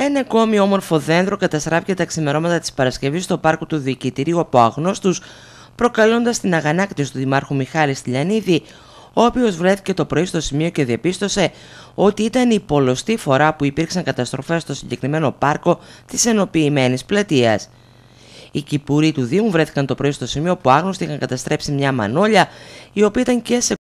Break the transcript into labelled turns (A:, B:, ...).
A: Ένα ακόμη όμορφο δέντρο καταστράφηκε τα ξημερώματα της Παρασκευής στο πάρκο του Διοικητηρίου από άγνωστου, προκαλώντας την αγανάκτηση του Δημάρχου Μιχάλη Τηλιανίδη, ο οποίος βρέθηκε το πρωί στο σημείο και διαπίστωσε ότι ήταν η πολλωστή φορά που υπήρξαν καταστροφές στο συγκεκριμένο πάρκο της ενοποιημένης πλατείας. Οι κυπουροί του Δήμου βρέθηκαν το πρωί στο σημείο που άγνωστοι είχαν καταστρέψει μια μανόλια, η οποία ήταν και σε